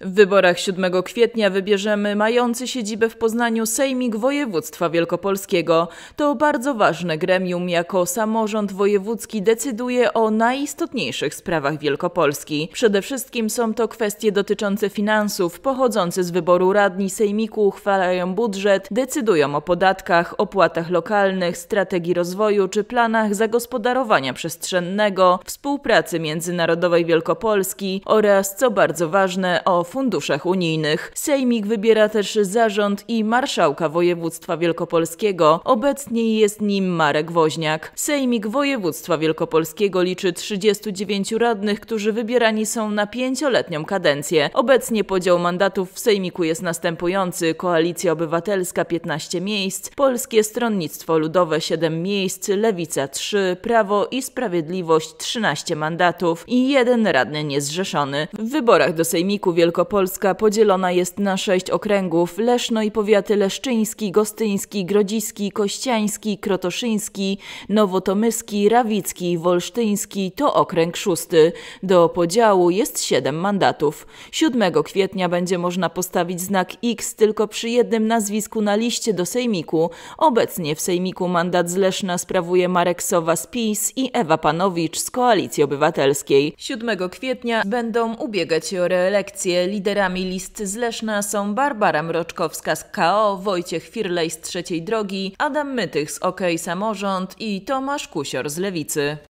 W wyborach 7 kwietnia wybierzemy mający siedzibę w Poznaniu Sejmik Województwa Wielkopolskiego. To bardzo ważne gremium, jako samorząd wojewódzki decyduje o najistotniejszych sprawach Wielkopolski. Przede wszystkim są to kwestie dotyczące finansów, pochodzące z wyboru radni Sejmiku uchwalają budżet, decydują o podatkach, opłatach lokalnych, strategii rozwoju czy planach zagospodarowania przestrzennego, współpracy międzynarodowej Wielkopolski oraz, co bardzo ważne, o funduszach unijnych. Sejmik wybiera też zarząd i marszałka województwa wielkopolskiego. Obecnie jest nim Marek Woźniak. Sejmik województwa wielkopolskiego liczy 39 radnych, którzy wybierani są na pięcioletnią kadencję. Obecnie podział mandatów w Sejmiku jest następujący. Koalicja Obywatelska 15 miejsc, Polskie Stronnictwo Ludowe 7 miejsc, Lewica 3, Prawo i Sprawiedliwość 13 mandatów i jeden radny niezrzeszony. W wyborach do Sejmiku Wielkopolskiego Wielkopolska podzielona jest na sześć okręgów: Leszno i powiaty leszczyński, gostyński, grodziski, kościański, krotoszyński, nowotomyski, rawicki wolsztyński to okręg szósty. Do podziału jest siedem mandatów. 7 kwietnia będzie można postawić znak X tylko przy jednym nazwisku na liście do sejmiku. Obecnie w sejmiku mandat z Leszna sprawuje Marek Sowa z PiS i Ewa Panowicz z Koalicji Obywatelskiej. 7 kwietnia będą ubiegać się o reelekcję Liderami list z Leszna są Barbara Mroczkowska z KO, Wojciech Firlej z Trzeciej Drogi, Adam Mytych z OK Samorząd i Tomasz Kusior z Lewicy.